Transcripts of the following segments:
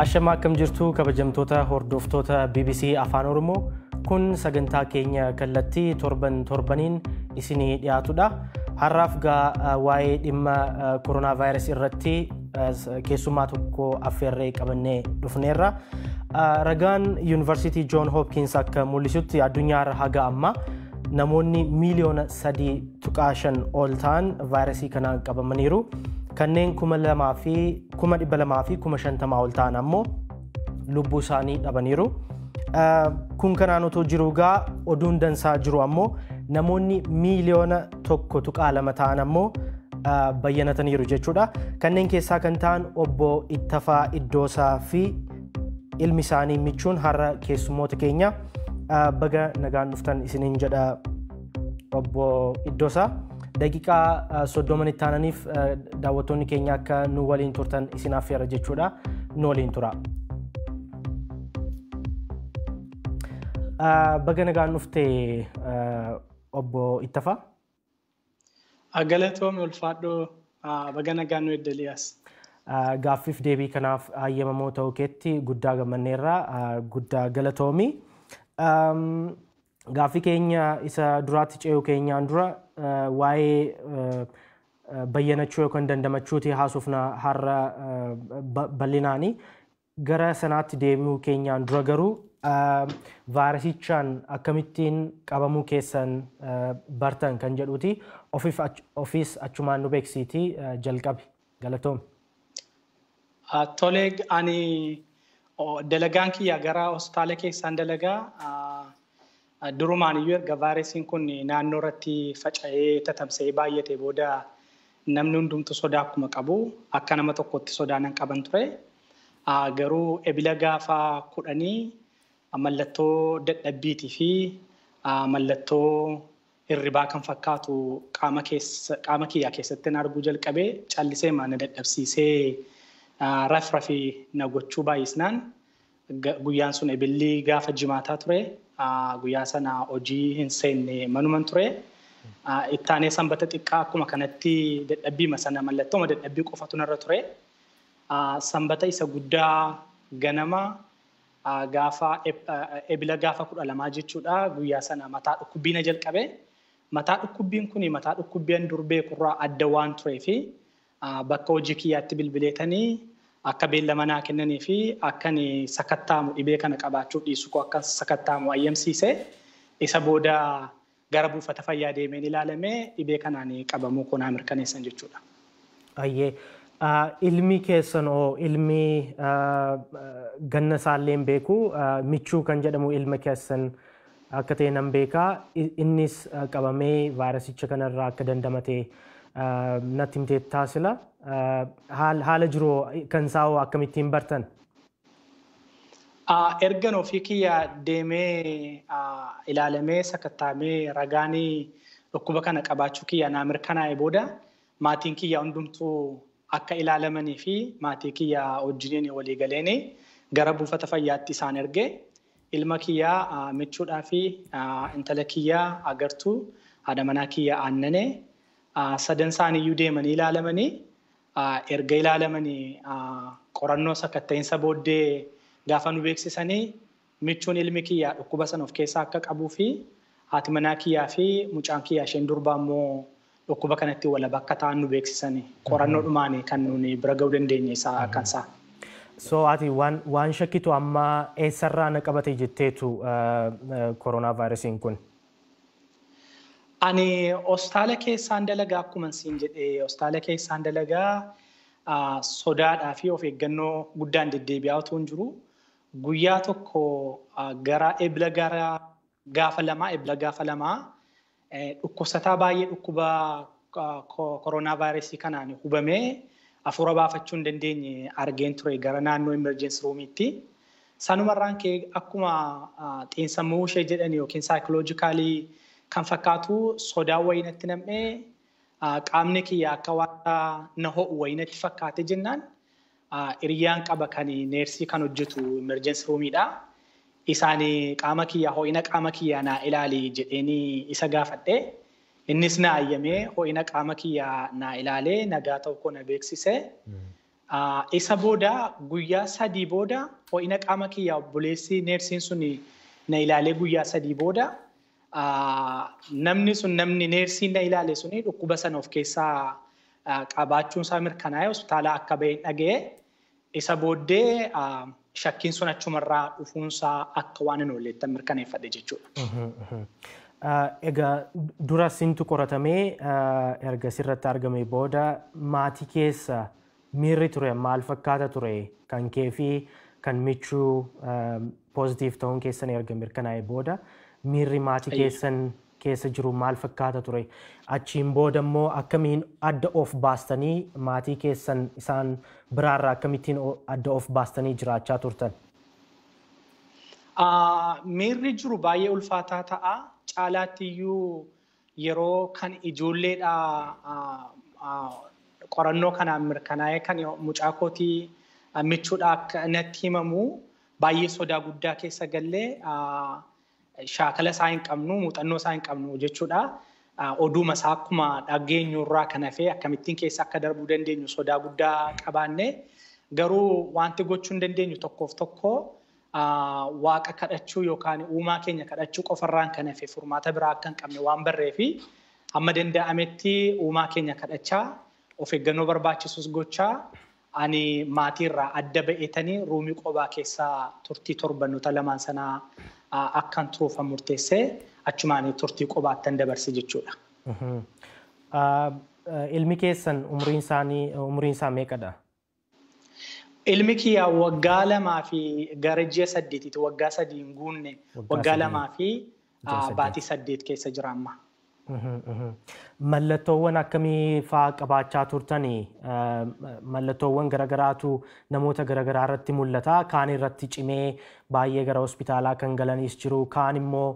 አሸማ ከም ጅርቱ ከበጀምቶተ ሆርዶፍቶተ ቢቢሲ አፋን ኦሮሞ ኩን ሰገንታ ኬኛ ከለቲ ቶርበን ቶርበኒን ኢሲኒ ዲያቱዳ ሃራፍ ጋ ዋይ ድመ ኮሮና ቫይረስ ኢረቲ ኬሱማ ቶኮ አፌሬ ቀበኔ ዱፍኔራ ረጋን ዩኒቨርሲቲ ጆን ሆፕኪንስ አከ ሙሊሱት አዱኛር ሃገ አማ ነሞኒ ሚሊዮን ሰዲ ቱቃሸን ኦልታን ቫይረሲ ከናን ቀበመኒሩ kanneen kuma lamaa fi kuma dhibba lamaa fi kuma shantama ol ta'an ammoo lubbuu isaanii dhabaniiru. Kun kanaan otoo jiru gaa oduun dansaa jiru ammoo namoonni miiliyoona tokko tuqaa lama ta'an ammoo bayyanataniiru jechuudha. Kanneen keessaa kan ta'an obbo Ittafaa Iddoosaa fi ilmi isaanii michuun har'a keessummoota keenya baga nagaan dhuftan isiniin jedha obbo Iddoosaa. daqiiqaa soddoman aananiif daawwattoonni keenya akka nu waliin turtan isinaaf feera jechuudha nu waliin tura. Baga nagaan dhuftee obbo Ittafa. Galatoomi ulfaadhoo baga nagaan nu Gaaffiif deebii kanaaf ayyamamoo ta'uu keetti guddaa gammanneerra guddaa galatoomii. Gaaffii keenya isa duraatti ce'uu keenyaan dura waa'ee bayyanachuu yookaan dandamachuutii haasuufna har'a bal'inaanii gara sanaatti deebi'uu keenyaan dura garuu vaayirasichaan akkamittiin qabamuu keessan bartan kan jedhuuti ofiis achumaan nu beeksitii jalqabe galatoome. Tolee ani dalagaan kiyya garaa hospitaala keessaan dalagaa Durumaan iyyuu erga vaayirasiin kun naannoo irratti faca'ee tatamsa'ee baay'ate booda namni hundumtu sodaa akkuma qabu akka nama tokkotti sodaan hin qaban ture. Garuu ibila gaafa kudhanii mallattoo dadhabbiitii fi mallattoo hirribaa kan fakkaatu qaama kiyyaa keessatti na arguu jalqabee callisee na dadhabsiisee raf rafii na gochuu baay'isnaan guyyaan sun ebilli gaafa jimaataa ture. guyyaa sana hojii hin seenne manuman ture. Hmm. Ittaanee sanbata xiqqaa akkuma kanatti dadhabbiima sana mallattooma dadhabbii qofatu irra ture. Sanbata isa guddaa ganama gaafa ebila gaafa kudha lamaa jechuudha guyyaa sana mataa dhukkubbiina jalqabe. Mataa dhukkubbiin kun mataa dhukkubbiin durbee kurraa adda waan turee bakka hojii kiyyaatti bilbileetanii akka beella manaa kennanii fi akkan sakattaamu dhibee kana qabaachuu dhiisu koo akka sakattaamu ayyamsiise isa booda gara buufata fayyaa deemeen ilaalamee dhibee kanaan qabamuu kunaa mirkaneessan jechuudha. Ayyee. ilmi keessan oo ilmi ganna isaalleen beeku michuu kan jedhamu ilmi keessan akka ta'e nan beekaa innis qabamee vaayirasicha kanarraa akka dandamatee. natti himteettaa sila haala jiroo kan saa'oo akkamittiin bartan? Ergan ofii kiyya deemee ilaalamee sakattaamee ragaanii dhukkuba kana qabaachuu kiyya naa mirkanaa'e booda maatiin kiyya hundumtuu akka ilaalamanii fi maatii kiyya wajjiniin waliigaleen gara buufata fayyaatti isaan ergee ilma kiyyaa michuudhaa fi intala kiyyaa agartuu adamanaa manaa kiyya aannane. sadan isaanii iyyuu deemanii ilaalamanii erga ilaalamanii qorannoo akka ta'insa booddee gaafa nu beeksisanii michuun ilmi kiyyaa dhukkuba sana of keessaa akka qabuu fi haati manaa kiyyaa fi mucaan kiyyaa isheen durbaa immoo dhukkuba kanatti walaba akka ta'an nu beeksisanii qorannoo dhumaanii kan nuni bira ga'uu dandeenye isaa akkan isaa. So ati waan shakkitu amma eessarraa na qabatee jetteetu kooroonaa vaayirasiin kun? Ani hostaala keessaan dalagaa akkuma siin jedhee hostaala keessaan dalagaa sodaadhaa of eeggannoo guddaan deddeebi'aa jiru guyyaa tokko gara ebla gara gaafa lamaa ebla gaafa lamaa dhukkubsataa baay'ee dhukkuba koronaa vaayirasii kanaan hubamee hafuura baafachuu hin dandeenye argeen ture gara naannoo emerjeensi ruumiitti. Sanumarraan kee akkuma xiinsammuu ishee jedhanii yookiin kan fakkaatu sodaa wayinatti nam'ee qaamni kiyya akka waanta na ho'u wayinatti fakkaate jennaan hiriyyaan qaba kan neersii kan hojjetu emerjensi ruumiidha. Isaan qaama kiyya ho'ina qaama kiyya naa ilaali jedheeni isa gaafadhe. Innis na ayyamee ho'ina qaama kiyya na ilaalee nagaa tokko na beeksisee. Isa booda guyyaa sadii booda ho'ina qaama kiyya obboleessi neersiin sun na ilaalee guyyaa sadii booda namni sun namni neersii na ilaale suni dhukkuba sana of keessaa qabaachuun isaa mirkanaa'ee hospitaala akka baheen isa booddee shakkiin sun achumarraa isaa akka waan hin oolleettan mirkaneeffadhe jechuudha. Egaa dura isintu qoratamee erga sirratti argame booda maatii keessa miirri ture maal fakkaata ture kan fi kan michuu poozitiif ta'uun keessan erga mirkanaa'e booda. miirri maatii keessan keessa jiru maal fakkaata ture? Achiin booda immoo akkamiin adda of baastanii maatii keessan isaan biraarraa akkamittiin adda of baastanii jiraachaa turtan? Miirri jiru baay'ee ulfaataa ta'a. Caalaatti iyyuu yeroo kan ijoolleedha qorannoo kanaan mirkanaa'ee kan mucaa kootii michuudha akka natti himamu baay'ee sodaa guddaa keessa gallee shaakala isaa hin qabnu, muuxannoo isaa hin qabnu jechuudha. Ah, Oduuma isaa akkuma dhageenyurraa kan hafee akkamittiin keessa akka darbuu dandeenyu sodaa guddaa qabaanne garuu wanti gochuun dandeenyu tokkoof tokko ah, waaqa kadhachuu yookaan uumaa keenya kadhachuu qofarraan kan hafe furmaata biraa akka hin qabne waan barree fi amma danda'ametti uumaa keenya kadhachaa of eeggannoo barbaachisus gochaa ani maatiirraa adda ba'eetanii ruumii qobaa keessaa turtii torbannoota lamaan sanaa akkan turuufan murteessee achumaan turtii qobaatti hin dabarse jechuudha. Mhm. Ilmi keessan umriin isaa meeqadha? Ilmi waggaa lamaa fi gara ji'a saddeetiiti waggaa sadii hin guunne waggaa lamaa fi baatii saddeet keessa jira Mallattoowwan akkamii qabaachaa turtanii? Eh, mallattoowwan garagaraatu namoota garagaraa irratti mul'ata. Kaan irratti cimee baay'ee gara hospitaalaa kan galanis jiru. Kaan immoo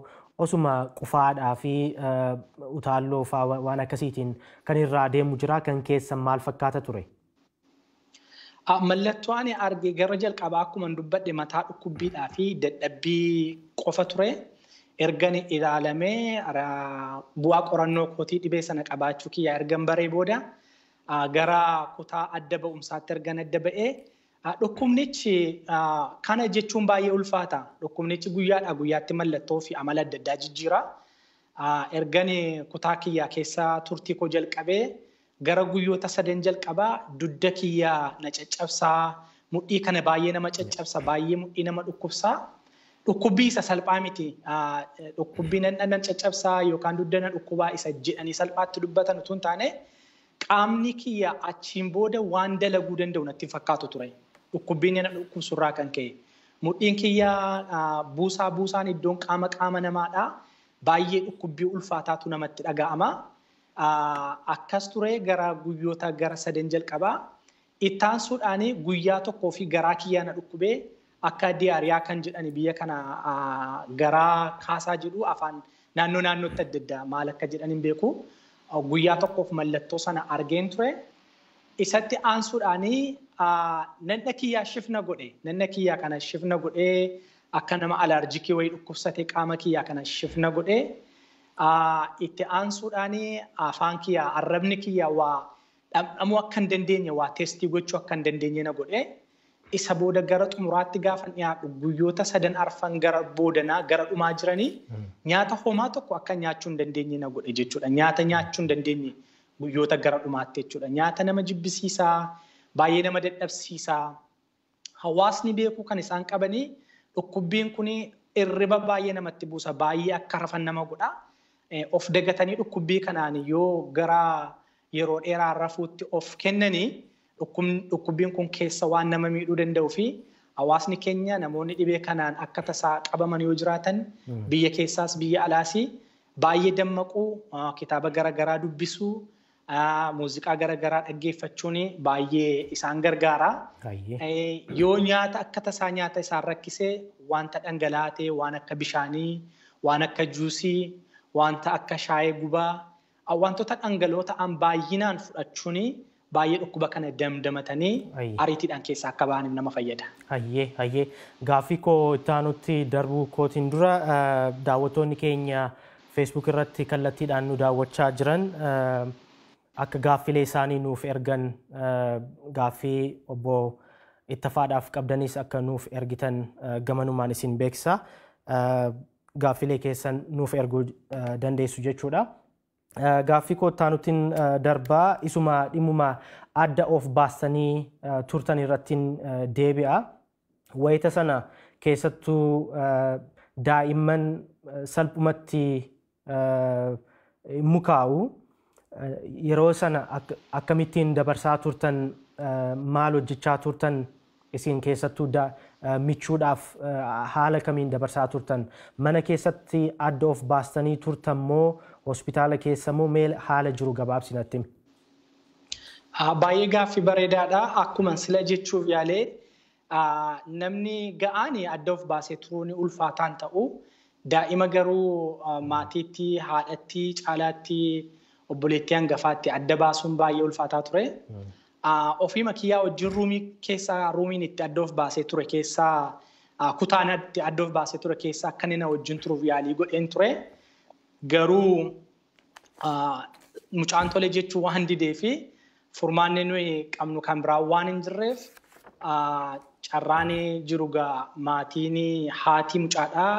osuma qufaadhaa fi eh, utaalloo waan akkasiitiin kan irraa deemu jira. Kan keessan maal fakkaata ture? Ah, Mallattoo ani gara jalqabaa akkuma dubbadhe mataa dhukkubbiidhaa fi dadhabbii qofa ture. ergan ilaalamee bu'aa qorannoo kootii dhibee sana qabaachuu kiyyaa ergan baree booda gara kutaa adda ba'umsaatti ergan adda ba'ee dhukkubnichi kana jechuun baay'ee ulfaata. Dhukkubnichi guyyaadhaa guyyaatti mallattoo fi amala adda addaa jijjiira. Ergan kutaa kiyyaa keessa turtii koo jalqabee gara guyyoota sadan jalqabaa dudda kiyyaa na caccabsaa mudhii kana baay'ee nama caccabsa baay'ee mudhii nama dhukkubsaa. Dhukkubbii isa salphaa miti. Dhukkubbii dhandhana caccabsaa yookaan duddana dhukkubaa isa jedhanii salphaatti dubbatan utuu hin taane qaamni kiyya achiin booda waan dalaguu danda'u natti fakkaatu ture. Dhukkubbiin nama dhukkubsurraa kan ka'e. Mudhiin kiyya buusaa buusaan iddoon qaama qaama namaadhaa. Baay'ee dhukkubbii ulfaataatu namatti dhaga'ama. Akkas ture gara guyyoota gara sadan jalqabaa ittaansuudhaan guyyaa tokkoo fi garaa kiyyaana dhukkubee akka diyaariyaa kan jedhani biyya kana garaa kaasaa jedhu afaan naannoo naannootti maal akka jedhan hin guyyaa tokkoof mallattoo argeen ture isatti aansuudhaanii nanna kiyyaa shifna godhe nanna kiyyaa kana shifna godhee akka nama alaarjikii wayii qaama kiyyaa kana godhee itti aansuudhaanii arrabni kiyyaa waa dhamdhamuu akka hin dandeenye waa teestii gochuu akka hin dandeenye na godhee. isa booda gara xumuraatti gaafa nyaadhu guyyoota sadan arfan gara boodanaa gara dhumaa jiranii hmm. nyaata homaa tokko akka nyaachuun hin dandeenye na godhe jechuudha. Nyaata nyaachuu dandeenye guyyoota gara dhumaatti jechuudha. Nyaata nama jibbisiisaa, baay'ee nama dadhabsiisaa, hawaasni beekuu kan isaan qabanii dhukkubbiin kunii irriba baay'ee namatti buusa. Baay'ee akka rafan nama godha. Eh, of dagatanii dhukkubbii kanaan yoo gara yeroo dheeraa rafuutti of kennanii. dhukkubbiin kun keessa waan nama miidhuu danda'uu fi hawaasni keenya namoonni dhibee kanaan akka tasaa qabaman yoo jiraatan hmm. biyya keessaas biyya alaas baay'ee dammaquu kitaaba garaagaraa dubbisu muuziqaa garaa dhaggeeffachuun baay'ee isaan gargaara. Yoo nyaata akka tasaa nyaata isaan rakkise wanta dhangalaatee waan akka bishaanii waan akka juusii wanta akka shaayee gubaa wantoota dhangaloo ta'an baay'inaan fudhachuun. baay'ee dhukkuba kana damdamatanii ariitiidhaan keessaa akka ba'aniif nama fayyada. Hayyee hayyee gaaffii koo ittaanutti darbu kootiin dura daawwattoonni keenya feesbuuk irratti kallattiidhaan nu daawwachaa jiran akka gaaffilee isaanii nuuf ergan gaaffii obbo Ittafaadhaaf qabdanis akka nuuf ergitan gamanumaan isin beeksisaa. Gaaffilee keessan nuuf erguu dandeessu jechuudha. Eh, gaaffii kottaa nutiin eh, darbaa isuma dhimuma adda of baasanii eh, turtan irrattiin deebi'a. Wayita sana keessattuu daa'imman salphumatti mukaa'u yeroo sana akkamittiin dabarsaa turtan maal hojjechaa turtan isin keessattuu eh, michuudhaaf eh, haala kamiin dabarsaa turtan mana keessatti adda of baastanii turtan hospitaala keessa moo haala jiru gabaabsinatti? Baay'ee gaaffii bareedaadha. Akkuma sila jechuuf yaalee ah, namni ga'aan adda of baasee turuun ni ulfaataan ta'u. Daa'ima garuu ah, maatiitti, haadhatti, caalaatti, obboleettii hangafaatti adda baasuun baay'ee ulfaataa ture. Hmm. Ah, Ofii makiyyaa wajjin rumii keessa rumiin itti adda of baasee ture keessa ah, kutaan adda of baasee ture keessa akka inni na wajjin turuuf yaalii godheen ture. Garuu ah, mucaan tolee jechuun waan didee fi furmaanni nuyi qabnu kan biraa waan hin jirreef carraan jiru gaa maatiin haati mucaadhaa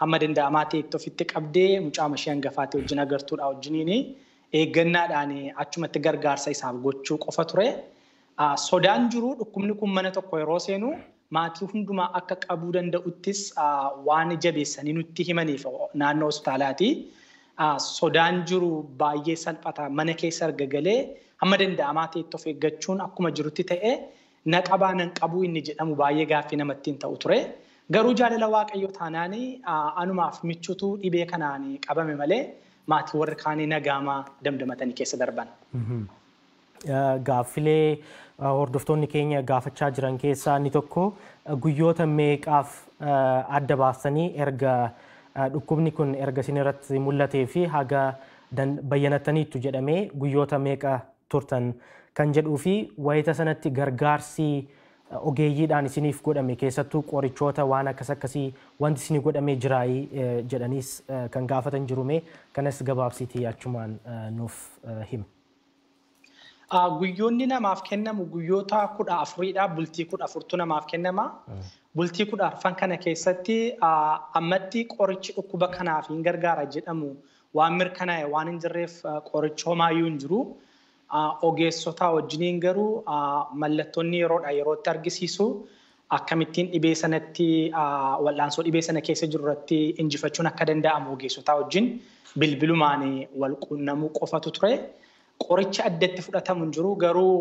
hamma danda'amaa ta'e itti ofitti qabdee mucaa mashee hangafaatii wajjin agartuudha wajjiniini. eeggannaadhaan achumatti gargaarsa isaaf gochuu qofa ture. Ah, sodaan jiru dhukkubni kun mana tokko yeroo seenu maatii hundumaa akka qabuu danda'uttis ah, waan jabeessanii nutti himaniif naannoo hospitaalaati. Ah, sodaan jiru baay'ee salphata mana keessa argagalee hamma danda'amaa ta'etti of eeggachuun akkuma jirutti ta'e na qabaa nan qabuu inni jedhamu baay'ee gaaffii namatti hin ta'u ture. Garuu jaalala waaqayyoo taanaanii anumaaf michuutu dhibee kanaan qabame malee maatii warri kaanii nagaamaa damdamatanii keessa darban. Gaaffilee hordoftoonni keenya gaafachaa jiran keessaa inni tokko guyyoota meeqaaf adda baasanii erga dhukkubni kun erga isin irratti mul'atee fi haga bayyanattaniitu jedhamee guyyoota meeqa turtan kan jedhuufi wayita sanatti gargaarsi. ogeeyyiidhaan isiniif godhame keessattuu qorichoota waan akkas akkasii wanti isinii godhamee jiraayii eh, jedhaniis eh, kan gaafatan jirumee kanas gabaabsiitii achumaan eh, nuuf hima. Ah, guyyoonni namaaf kennamu guyyoota kudha afuriidha bultii kudha afurtu namaaf kennama. Bultii kudha afran kana keessatti ah, ammatti qorichi dhukkuba kanaaf hin gargaara jedhamu waan mirkanaa'e waan hin jirreef qorichi homaayyuu hin jiru. ogeessotaa wajjiniin garuu mallattoonni yeroodha yerootti argisiisu akkamittiin dhibee sanatti wal'aansoo dhibee sana keessa jiru irratti injifachuun akka danda'amu ogeessotaa wajjin bilbilumaan wal quunnamuu qofatu ture. Qoricha addatti fudhatamu hin jiru garuu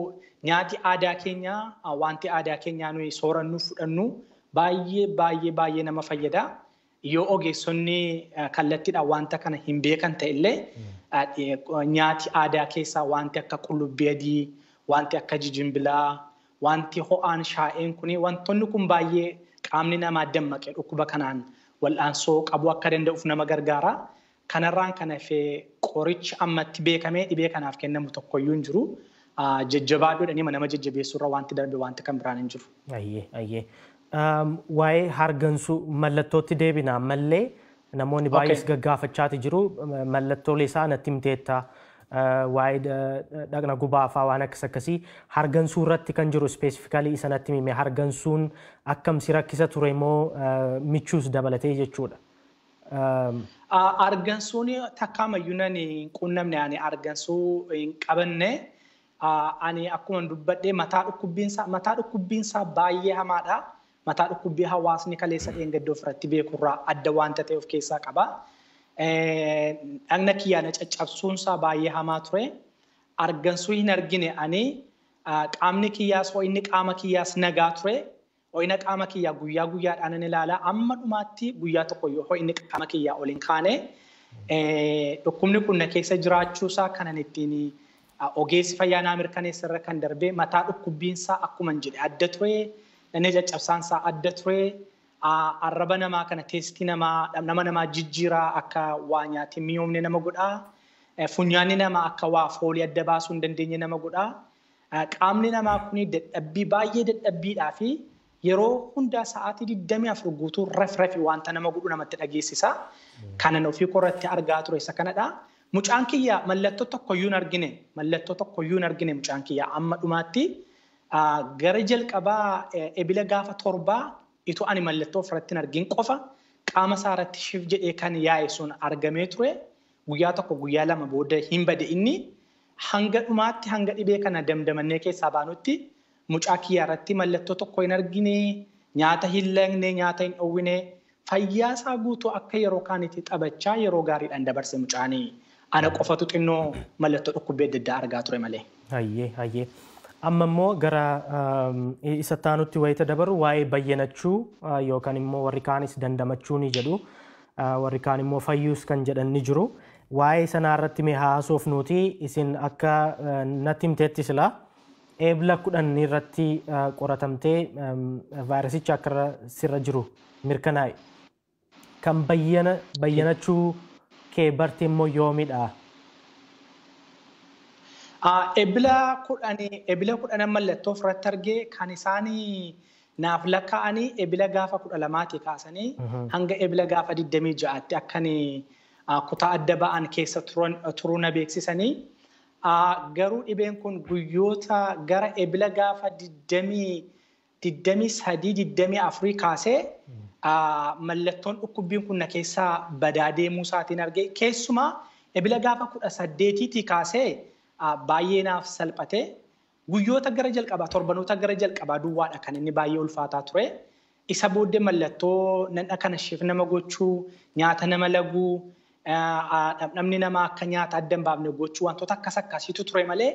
nyaati aadaa keenyaa wanti aadaa keenyaa nuyi soorannu fudhannu baay'ee baay'ee baay'ee nama fayyada. Yoo ogeessonni kallattiidhaan wanta kana hin beekan ta'ellee hmm. Eh, nyaati aadaa keessaa wanti akka qullubbii adii, wanti akka jijimbilaa, wanti ho'aan shaa'een kun wantoonni kun baay'ee qaamni namaa dammaqee dhukkuba kanaan wal'aansoo qabu akka danda'uuf nama gargaara. Kanarraan kan qoricha qorichi ammatti beekamee dhibee kanaaf kennamu tokkoyyuu hin jiru. Jajjabaadoodhanii nama jajjabeessuurra wanti darbe wanti kan biraan hin jiru. Um, Waa'ee hargansuu mallattootti deebina namoonni baay'ees gaggaafachaati jiru mallattoolee isaa natti himteetta. waa'ee dhaqna gubaafaa waan akkas akkasii hargansuu irratti kan jiru ispeesifikalii sanatti mime hargansuun akkam si rakkisa ture michuus dabalatee jechuudha. Argansuun takkaamayyuu nan quunnamne ani argansuu hinqabanne qabanne ani akkuma mataa dhukkubbiinsaa baay'ee hamaadha. mataa dhukkubbii hawaasni kaleessa dheengaddoo ofirratti beekurraa adda waanta ta'e of keessaa qaba. na kiyyaana caccabsuunsaa baay'ee hamaa ture. Argansuu hin argine ani qaamni kiyyaas ho'inni qaama kiyyaas nagaa ture. Ho'ina qaama kiyyaa guyyaa guyyaadhaan ni ilaala. Amma dhumaatti guyyaa tokko ho'inni qaama kiyyaa ol hin kaane. Dhukkubni kun na keessa jiraachuusaa kanan ittiin ogeessi fayyaa naa mirkaneessa irra kan darbee mataa dhukkubbiinsaa akkuma hin jedhe adda ture. inni caccabsaansaa adda turee, arraba namaa kana teestii namaa dhamdhama namaa jijjiiraa akka waa nyaatiin mi'oomne nama godhaa. Funyaanni namaa akka waa foolii adda baasuu hin dandeenye nama godhaa. Qaamni namaa kuni dadhabbii baay'ee dadhabbiidhaa fi yeroo hundaa sa'aatii 24 guutuu raf rafi wanta nama godhu namatti dhageessisa. Kanan ofii qorratti argaa ture isa kanadha. Mucaan kiyyaa mallattoo tokkoyyuu hin argine mallattoo tokkoyyuu hin argine mucaan kiyyaa amma dhumaatti. Gara jalqabaa ebila gaafa torbaa itoo ani mallattoo ofirratti hin argin qofa qaama isaa irratti shif jedhee kan yaa'e sun argamee ture. Guyyaa tokko guyyaa lama booda hin bade inni hanga dhumaatti hanga dhibee kana damdamannee keessaa baanutti mucaa kiyyaa irratti mallattoo tokko hin argine nyaata hin langne nyaata hin dhowwine fayyaa isaa guutuu akka yeroo kaanitti taphachaa yeroo gaariidhaan dabarse mucaanii ana qofatu xinnoo mallattoo dhukkubbii adda addaa argaa ture malee. amma immoo gara um, isa taanutti wayita dabaru waa'ee bayyanachuu uh, yookaan immoo warri kaanis dandamachuu ni jedhu uh, warri kaan immoo fayyuus kan jedhan ni jiru waa'ee sanaarratti mee haasoof nuti isin akka uh, natti himteetti sila eebla kudhan irratti qoratamtee um, vaayirasicha akka sirra jiru mirkanaa'e kan bayyanachuu kee bartee immoo yoomidha Eebila kudhanii eebila kudhanan mallattoo ofirratti argee kan isaanii naaf lakkaa'anii eebila gaafa kudha lamaati kaasanii mhm. hanga eebila gaafa 26tti akkan kutaa adda ba'an keessa turuu na beeksisanii. Garuu dhibeen kun guyyoota gara eebila gaafa 23-24 kaasee mallattoon dhukkubbiin kun na badaa deemuu isaatiin argee keessumaa eebila gaafa 18tti kaasee. baay'ee naaf salphatee guyyoota gara jalqabaa torbanoota gara jalqabaa duwwaadha kan inni baay'ee ulfaataa ture. Isa booddee mallattoo nandha kana isheef nama gochuu nyaata nama laguu dhabdhamni namaa akka nyaata adda hin gochuu wantoota akkas akkasiitu ture malee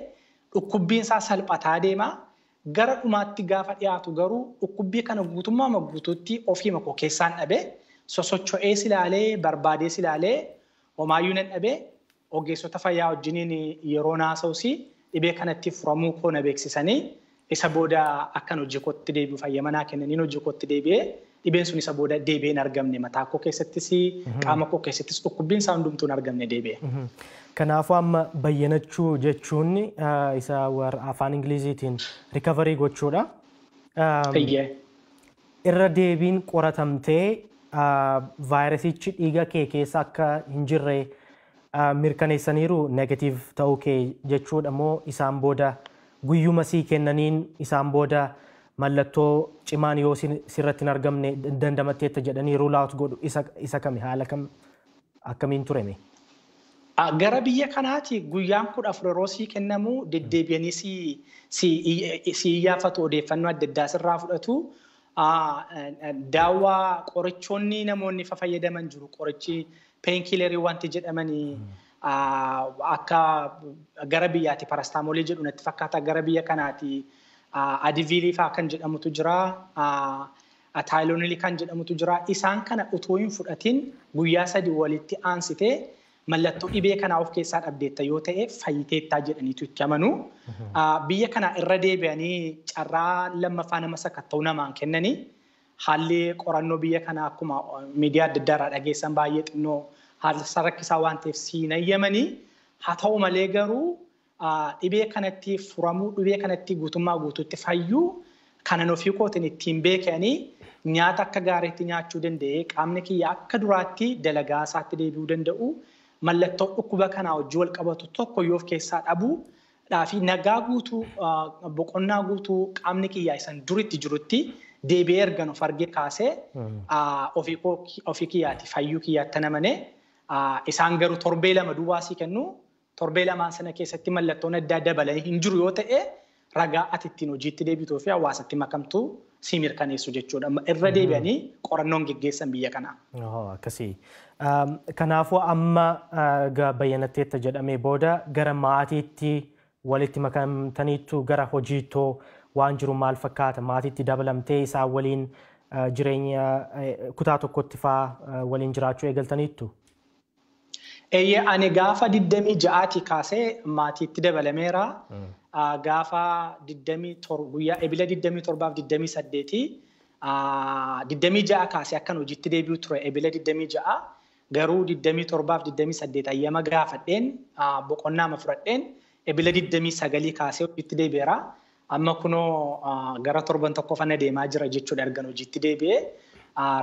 dhukkubbiin isaa salphataa deema. Gara dhumaatti gaafa dhiyaatu garuu dhukkubbii kana guutummaa guutuutti ofii makoo keessaan dhabee sosocho'ees ilaalee barbaadees ilaalee homaayyuu nan dhabee ogeessota fayyaa wajjiniin yeroo naasa'usi dhibee kanatti furamuu koona beeksisanii isa booda akkan hojii kootti deebi'u fayyamanaa kennaniin hojii kootti deebi'ee dhibeen sun isa booda deebi'ee hin argamne mataa koo keessattis mhm. qaama koo keessattis dhukkubbiin isaa hundumtuu hin argamne deebi'e. Mhm. Kanaafuu amma bayyanachuu jechuun isa afaan Ingiliziitiin rikaavarii gochuudha. Irra deebiin qoratamtee vaayirasichi dhiiga kee keessa akka hin jirre mirkaneessaniiru negeetiiv ta'uu kee jechuudha immoo isaan booda guyyuma sii kennaniin isaan booda mallattoo cimaan yoo sirratti hin argamne dandamatteetta jedhanii ruulaawut godhu isa kami haala kam akkamiin tureme. Gara biyya kanaati guyyaan kudha afur yeroo sii kennamu deddeebi'anii sii iyyaafatu odeeffannoo adda addaa sirraa fudhatu. Daawwaa qorichoonni namoonni fayyadaman jiru qorichi peenkiilerii wanti jedhamanii akka gara biyyaatti parastaamoolii jedhu itti fakkaata gara biyya kanaati adiviilii kan jedhamutu jiraa Taayilonilii kan jedhamutu jiraa Isaan kana utuu hin fudhatin guyyaa sadii walitti aansitee mallattoo dhibee kanaa of keessaa dhabdeetta yoo ta'e fayyiteettaa jedhaniitu itti amanuu. Mhm. Biyya kanaa irra deebi'anii carraa lammaffaa nama sakatta'uu namaan kennanii. haalli qorannoo biyya kanaa akkuma uh, miidiyaa adda addaa irraa dhageessan baay'ee xinnoo haala rakkisaa waan ta'eef siin eeyyamanii haa ta'u malee garuu uh, dhibee kanatti furamuu dhibee kanatti guutummaa guututti fayyu kanan ofii kootiin ittiin beekanii nyaata akka gaariitti nyaachuu danda'ee qaamni kiyya akka duraatti dalagaa isaatti deebi'uu danda'u mallattoo dhukkuba kanaa hojii wal qabatu tokko yoo of keessaa dhabu dhaafi nagaa guutuu uh, boqonnaa guutuu qaamni kiyya isan duritti jirutti. deebi'ee erga nuuf argee kaasee ofii kiyyaati fayyuu kiyyaatti namane isaan garuu torbee lama duwwaasii kennu torbee lamaan sana keessatti mallattoon adda dabalanii hin jiru yoo ta'e ragaa ati ittiin hojiitti deebituu fi hawaasatti makamtuu si mirkaneessu jechuudha. Irra deebi'anii qorannoon geggeessan biyya kanaa. Kanaafuu amma jedhamee booda gara maatiitti walitti makamtaniittu gara hojiitoo waan jiru maal fakkaata maatiitti dabalamtee isaa waliin eh, jireenya eh, kutaa tokkotti faa eh, waliin jiraachuu eegaltaniittu. Eeyyee ani gaafa 26 kaasee maatiitti dabalameera. Hmm. Ah, gaafa 27 ebila 28 26 ah, kaasee akkan hojiitti deebi'u ture 26 garuu 27 28 ayyama gaafadheen ah, boqonnaa ma fudhadheen ebila 29 kaasee hojiitti deebi'eera. amma kunoo gara torban tokko fana deemaa jira jechuudha ergan hojiitti deebie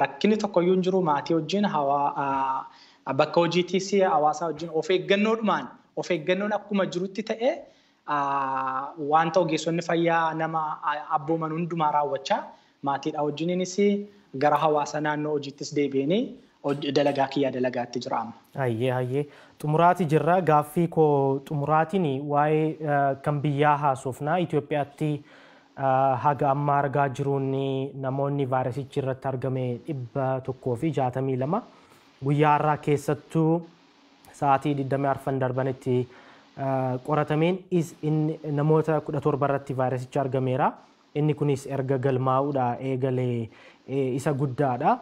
rakkinni tokkoyyuu hin jiru maatii wajjin bakka hojiitiis hawaasaa wajjin of eeggannoodhumaan of eeggannoon akkuma jirutti ta'e wanta ogeessonni fayyaa nama abbooman hundumaa raawwachaa maatiidha wajjiniinis gara hawaasa naannoo hojiittis deebi'anii dalagaa kiyyaa dalagaatti jira Xumuraati jirra. Gaaffii koo xumuraatiin waa'ee eh, kan biyyaa haasofnaa Itoophiyaatti eh, haga amma argaa jiruun namoonni vaayirasichi irratti argame dhibba tokkoo fi jaatamii lama guyyaa irraa keessattuu sa'aatii arfan darbanitti eh, qoratameen namoota 17 irratti vaayirasichi argameera. Inni kunis erga galmaa'uudha eegalee isa guddaadha.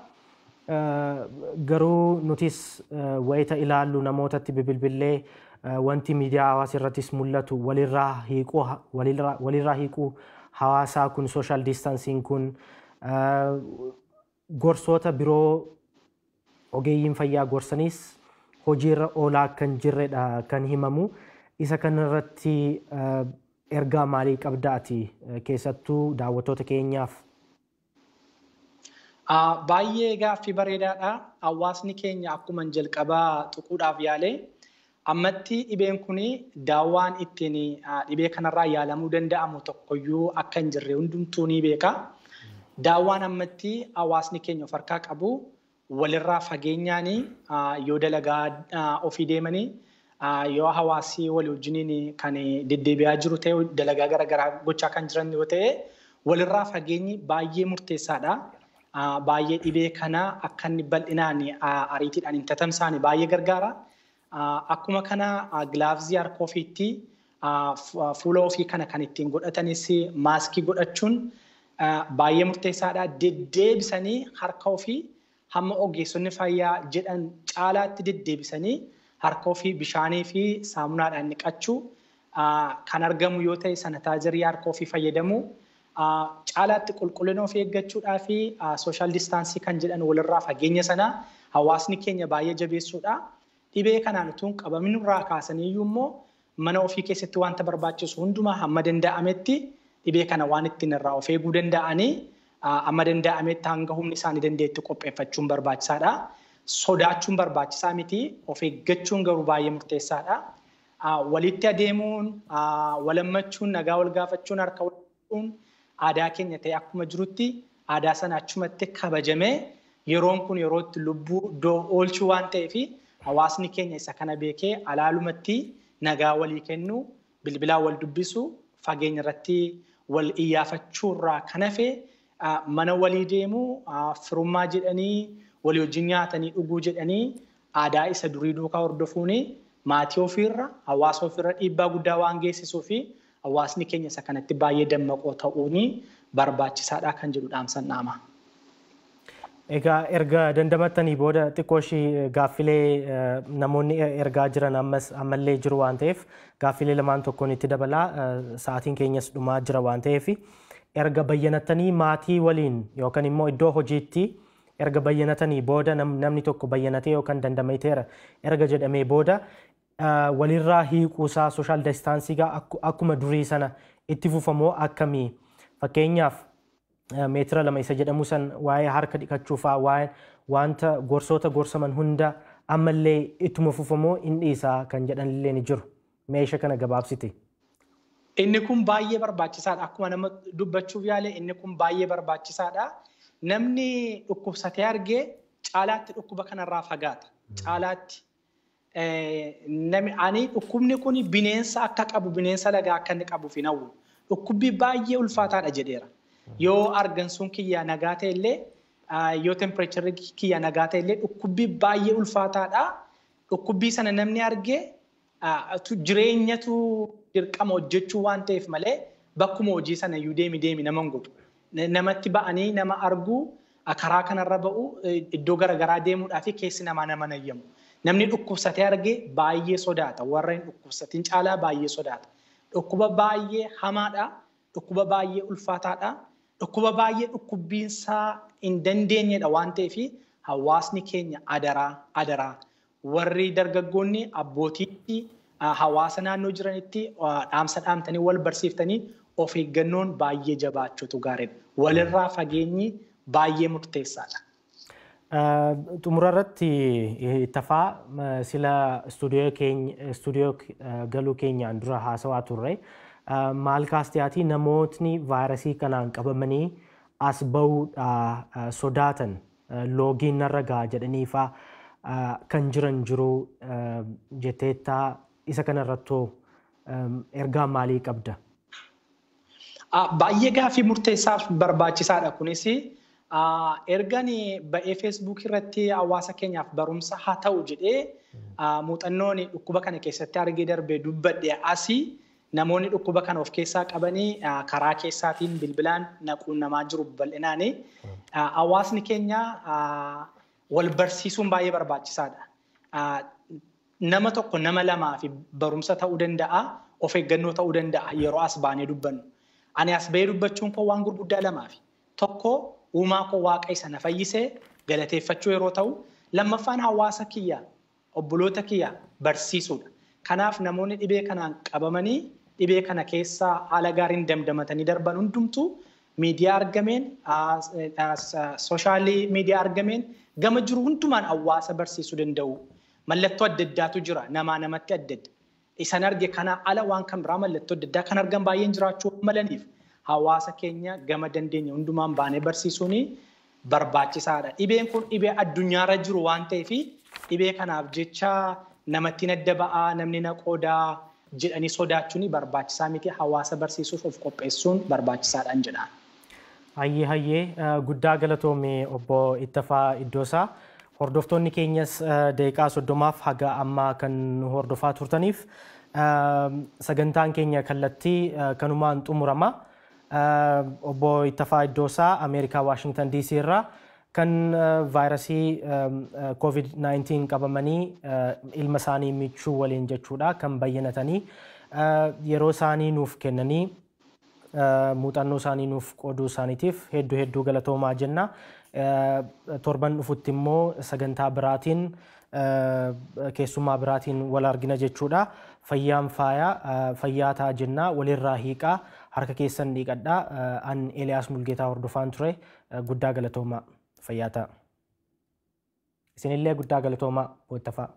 garuu nutis wayita ilaallu namootatti bibilbillee wanti miidiyaa hawaasa irrattis mul'atu walirraa hiiquu hawaasaa kun sooshaal diistansiin kun gorsota biroo ogeeyyiin fayyaa gorsanis hojiirra oolaa kan jirredha kan himamu isa kanarratti ergaa maalii qabdaati keessattuu daawwattoota keenyaaf Baay'ee gaaffii bareedaadha. Hawaasni keenya akkuma jalqabaa tuquudhaaf yaale. ammatti dhibeen kun daawaan ittiin dhibee kanarraa yaalamuu danda'amu tokkoyyuu akka hin jirre hundumtuu ni beeka. Daawaan ammatti hawaasni keenya of harkaa qabu walirraa fageenyaan yoo dalagaa ofii deemanii yoo hawaasii walii wajjiniin kan deddeebi'aa jiru ta'e dalagaa garaagaraa gochaa kan jiran yoo ta'e walirraa fageenyi baay'ee murteessaadha. baay'ee dhibee kanaa akka inni bal'inaan ariitiidhaan hin tatamsaane baay'ee gargaara. Akkuma kana gilaavzii harka ofiitti fuula ofii kana kan ittiin godhatanis maaskii godhachuun baay'ee murteessaadha. Deddeebisanii harka ofii hamma ogeessonni fayyaa jedhan caalaatti deddeebisanii harka ofii bishaanii fi saamunaadhaan dhiqachuu kan argamu yoo ta'e sanitaayizarii harka ofii fayyadamuu. caalaatti qulqullina of eeggachuudhaa fi sooshaal distaansii kan jedhan walirraa fageenya sanaa hawaasni keenya baay'ee jabeessuudha. Dhibee kanaan utuun qabaminurraa kaasaniiyyuu immoo mana ofii keessatti waanta barbaachisu hundumaa hamma danda'ametti dhibee kana waan ittiin irraa of eeguu danda'anii amma danda'ametti hanga humni isaanii dandeetti qopheeffachuun barbaachisaadha. Sodaachuun barbaachisaa miti of eeggachuun garuu baay'ee murteessaadha. Walitti adeemuun walammachuun nagaa wal gaafachuun harka wal aadaa keenya ta'e akkuma jirutti aadaa sana achumatti kabajamee yeroon kun yerootti lubbuu iddoo oolchuu waan ta'eefi hawaasni keenya isa kana beekee alaalumatti nagaa walii kennuu bilbilaan wal dubbisu fageenya irratti wal iyyaafachuurraa kan hafe mana walii deemu firummaa jedhanii walii wajjin nyaatanii dhuguu jedhanii aadaa isa durii duukaa hordofuuni maatii ofiirra hawaasa ofiirra dhiibbaa guddaa waan geessisuu hawaasni keenya isa kanatti baay'ee dammaqoo ta'uun barbaachisaadha kan jedhu dhaamsan dhaama. Egaa erga dandamattanii booda xiqqoo ishii eh, gaaffilee eh, namoonni er-, ergaa jiran ammallee jiru waan ta'eef gaaffilee lamaan tokkoon itti dabalaa eh, sa'aatiin keenyas dhumaa jira waan ta'eef erga bayyanatanii maatii waliin yookaan immoo iddoo hojiitti erga bayyanatanii booda namni tokko bayyanatee yookaan dandamateera erga jedhamee booda Ah, walirraa hiikuusaa sooshaal distaansiigaa akkuma durii sana itti fufamoo akkamii fakkeenyaaf ah, meetira lama isa jedhamu san waa'ee harka dhiqachuufaa wanta gorsoota gorsaman hunda ammallee ittuma fufamoo hin kan jedhan illee ni jiru meeshaa kana gabaabsite. Inni kun baay'ee barbaachisaadha. Akkuma dubbachuuf yaale inni kun baay'ee barbaachisaadha. Namni dhukkubsatee argee caalaatti dhukkuba kanarraa fagaata. Caalaatti ani dhukkubni kun bineensa akka qabu bineensa lagaa akka inni qabuuf hin hawwu dhukkubbii baay'ee ulfaataadha jedheera yoo argansuun kiyya nagaa ta'e illee yoo kiyya nagaa ta'e illee dhukkubbii baay'ee ulfaataadha dhukkubbii sana namni argee jireenyatu dirqama hojjechuu waan ta'eef malee bakkuma hojii sana iyyuu deemi deemi nama hin godhu namatti ba'anii nama arguu karaa kanarra ba'u iddoo garaagaraa deemuudhaa fi keessi namaa nama nayyamu. Namni dhukkubsatee argee baay'ee sodaata. Warra hin dhukkubsatin caalaa baay'ee sodaata. Dhukkuba baay'ee hamaadha. Dhukkuba baay'ee ulfaataadha. Dhukkuba baay'ee dhukkubbiinsaa hin dandeenyedha waan ta'eef hawaasni keenya adaraa Warri dargaggoonni abbootii hawaasa naannoo jiranitti dhaamsa dhaamtanii wal barsiiftanii of eeggannoon baay'ee jabaachuutu gaariidha. Walirraa fageenyi baay'ee murteessaadha. Xumura irratti tafaa sila istuudiyoo galuu keenyaan dura haasawaa turre maal kaastiyaatii namootni vaayirasii kanaan qabamanii as bahuudhaa sodaatan loogiin narra ga'a jedhanii kan jiran jiru jetteettaa isa kanarrattoo ergaa maalii qabda? Ah, baay'ee gaafii murteessaa fi barbaachisaadha kunis. ergan ba'ee feesbuuk irratti hawaasa keenyaaf barumsa haa ta'u jedhee muuxannoon dhukkuba kana keessatti argee darbee dubbadhe asii namoonni dhukkuba kana of keessaa qabanii karaa keessaatiin bilbilaan naquun namaa jiru bal'inaani. Hawaasni keenya wal barsiisuun baay'ee barbaachisaadha. Nama tokko nama lamaa fi barumsa ta'uu danda'a, of eeggannoo ta'uu danda'a yeroo as baanee dubbannu. Ani as ba'ee dubbachuun koo waan gurguddaa lamaaf. Tokko uumaa koo waaqa isa na fayyisee galateeffachuu yeroo ta'u lammaffaan hawaasa kiyya obboloota kiyya barsiisuudha. Kanaaf namoonni dhibee kanaan qabamanii dhibee kana keessaa haala gaariin damdamatanii darban hundumtuu miidiyaa argameen sooshaalii miidiyaa argameen gama jiru hundumaan hawaasa barsiisuu danda'u. Mallattoo adda addaatu jira namaa namatti adda adda. isaan arge kana ala waan kan biraa mallattoo adda addaa kan argan baay'een jiraachuu malaniif. hawaasa keenya gama dandeenya hundumaan baanee barsiisuun barbaachisaadha. Dhibeen kun dhibee addunyaarra jiru waan ta'eef dhibee kanaaf jecha namatti nadda ba'a namni na qodaa jedhanii sodaachuun barbaachisaa miti hawaasa barsiisuuf of qopheessuun barbaachisaadhaan jedha. Hayyee hayyee guddaa galatoome obbo Ittafaa Iddoosaa. Hordoftoonni keenyas daqiiqaa soddomaaf haga ammaa kan hordofaa turtaniif sagantaan keenya kallattii kanumaan xumurama. Uh, obbo Ittafaa Iddoosaa Ameerikaa Waashingtan DC irraa kan uh, vaayirasii um, uh, COVID-19 qabamanii ilma isaanii michuu waliin jechuudha kan bayyanatanii yeroo isaanii nuuf kennanii muuxannoo isaanii nuuf qooduu isaaniitiif hedduu hedduu galatoomaa jenna. Torban dhufutti immoo sagantaa biraatiin keessummaa biraatiin wal argina jechuudha. Fayyaan faaya fayyaa ta'a jenna walirraa hiiqaa. harka keessan dhiqadhaa. Eh, an Eliyaas Mulgeetaa hordofaan ture eh, guddaa galatoomaa fayyaata Isinillee guddaa galatoomaa boottafaa.